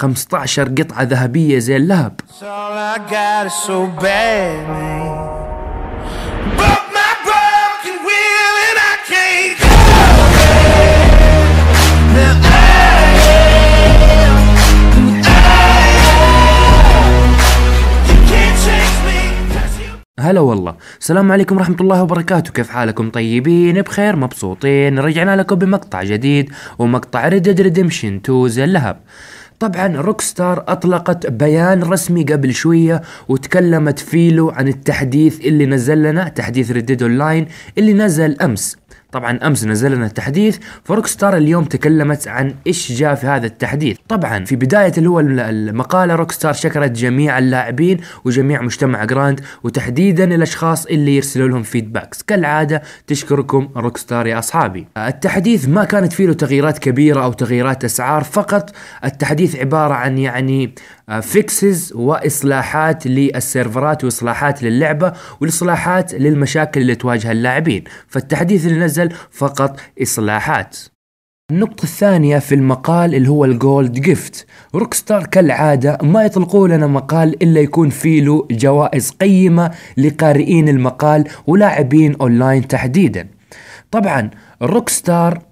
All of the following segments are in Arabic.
15 قطعة ذهبية زي اللهب هلا والله السلام عليكم ورحمة الله وبركاته كيف حالكم طيبين بخير مبسوطين رجعنا لكم بمقطع جديد ومقطع ريد ديد ريديمشن 2 زي اللهب طبعا روكستار أطلقت بيان رسمي قبل شوية وتكلمت فيلو عن التحديث اللي نزل لنا تحديث اون لاين اللي نزل أمس طبعا امس نزل لنا التحديث فروك ستار اليوم تكلمت عن ايش جاء في هذا التحديث طبعا في بدايه اللي هو المقاله روك ستار شكرت جميع اللاعبين وجميع مجتمع جراند وتحديدا الاشخاص اللي يرسلوا لهم فيدباكس كالعاده تشكركم روك ستار يا اصحابي التحديث ما كانت فيه له تغييرات كبيره او تغييرات اسعار فقط التحديث عباره عن يعني فيكسز آه، واصلاحات للسيرفرات واصلاحات للعبه والاصلاحات للمشاكل اللي تواجه اللاعبين فالتحديث اللي نزل فقط اصلاحات النقطة الثانية في المقال اللي هو الجولد جيفت روكستار كالعادة ما يطلقوا لنا مقال إلا يكون فيه له جوائز قيمة لقارئين المقال ولاعبين أونلاين تحديدا طبعا روكستار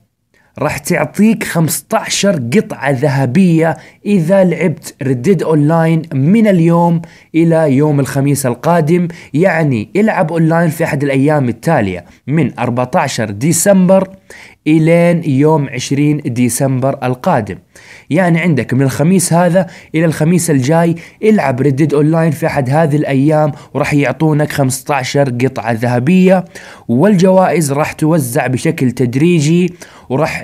راح تعطيك 15 قطعة ذهبية إذا لعبت ردد أونلاين من اليوم إلى يوم الخميس القادم يعني العب أونلاين في أحد الأيام التالية من 14 ديسمبر إلين يوم 20 ديسمبر القادم يعني عندك من الخميس هذا إلى الخميس الجاي العب ردد أونلاين في أحد هذه الأيام وراح يعطونك 15 قطعة ذهبية والجوائز راح توزع بشكل تدريجي وراح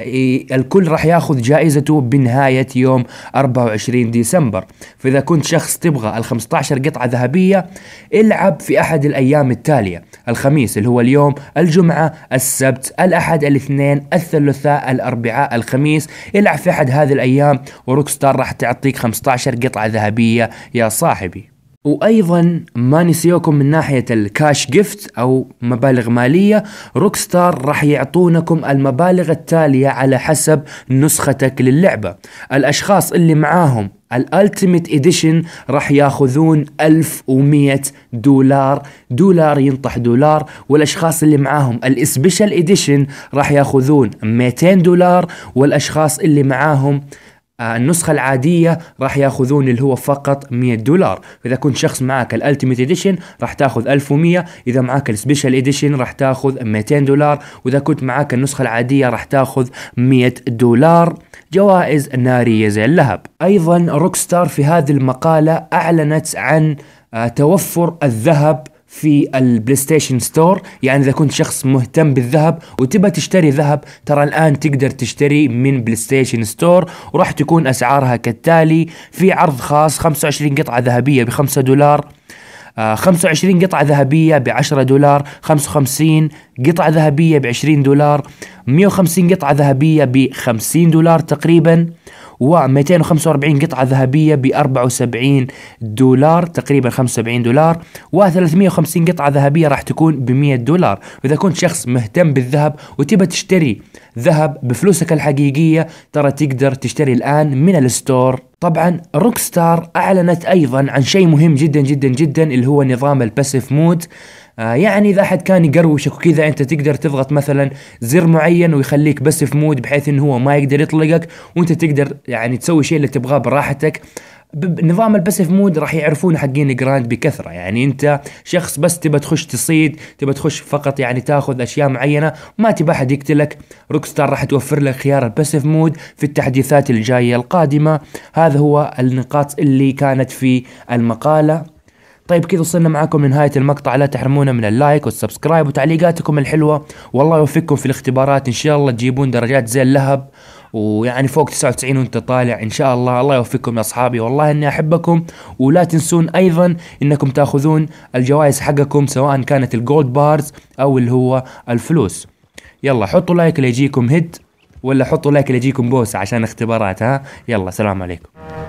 الكل راح ياخذ جائزته بنهاية يوم 24 ديسمبر فإذا كنت شخص تبغى ال 15 قطعة ذهبية العب في أحد الأيام التالية الخميس اللي هو اليوم الجمعة السبت الأحد الاثنين الاثنين الثلاثاء الاربعاء الخميس العب في احد هذه الايام وروك ستار راح تعطيك 15 قطعه ذهبيه يا صاحبي وايضا ما نسيوكم من ناحيه الكاش جيفت او مبالغ ماليه روك ستار راح يعطونكم المبالغ التاليه على حسب نسختك للعبه الاشخاص اللي معاهم الالتيميت اديشن راح ياخذون 1100 دولار دولار ينطح دولار والاشخاص اللي معاهم السبيشال اديشن راح ياخذون 200 دولار والاشخاص اللي معاهم النسخة العادية راح ياخذون اللي هو فقط 100 دولار إذا كنت شخص معك الالتيميت اديشن راح تاخذ 1100 إذا معك السبيشال اديشن راح تاخذ 200 دولار وإذا كنت معك النسخة العادية راح تاخذ 100 دولار جوائز نارية زي اللهب أيضا روكستار في هذه المقالة أعلنت عن آه، توفر الذهب في البلاي ستيشن ستور يعني اذا كنت شخص مهتم بالذهب وتبى تشتري ذهب ترى الان تقدر تشتري من بلاي ستيشن ستور وراح تكون اسعارها كالتالي في عرض خاص 25 قطعه ذهبيه ب 5 دولار 25 آه، قطعة ذهبية ب 10 دولار 55 قطعة ذهبية ب 20 دولار 150 قطعة ذهبية ب 50 دولار تقريبا و245 قطعة ذهبية ب 74 دولار تقريبا 75 دولار و350 قطعة ذهبية راح تكون ب 100 دولار وإذا كنت شخص مهتم بالذهب وتبى تشتري ذهب بفلوسك الحقيقية ترى تقدر تشتري الآن من الستور طبعا روك ستار أعلنت أيضا عن شيء مهم جدا جدا جدا اللي هو نظام الباسيف مود آه يعني اذا احد كان يقروشك وكذا انت تقدر تضغط مثلا زر معين ويخليك بس في مود بحيث انه هو ما يقدر يطلقك وانت تقدر يعني تسوي شيء اللي تبغاه براحتك نظام البسف مود راح يعرفونه حقين جراند بكثره يعني انت شخص بس تبى تخش تصيد تبى تخش فقط يعني تاخذ اشياء معينه ما تبى احد يقتلك روكستار راح توفر لك خيار البسف مود في التحديثات الجايه القادمه هذا هو النقاط اللي كانت في المقاله طيب كذا وصلنا معاكم لنهاية المقطع لا تحرمونا من اللايك والسبسكرايب وتعليقاتكم الحلوة والله يوفقكم في الاختبارات إن شاء الله تجيبون درجات زي اللهب ويعني فوق 99 وانت طالع ان شاء الله الله يوفقكم يا اصحابي والله اني احبكم ولا تنسون ايضا انكم تاخذون الجوائز حقكم سواء كانت الجولد بارز او اللي هو الفلوس يلا حطوا لايك اللي يجيكم هيد ولا حطوا لايك اللي يجيكم بوسه عشان اختبارات ها يلا سلام عليكم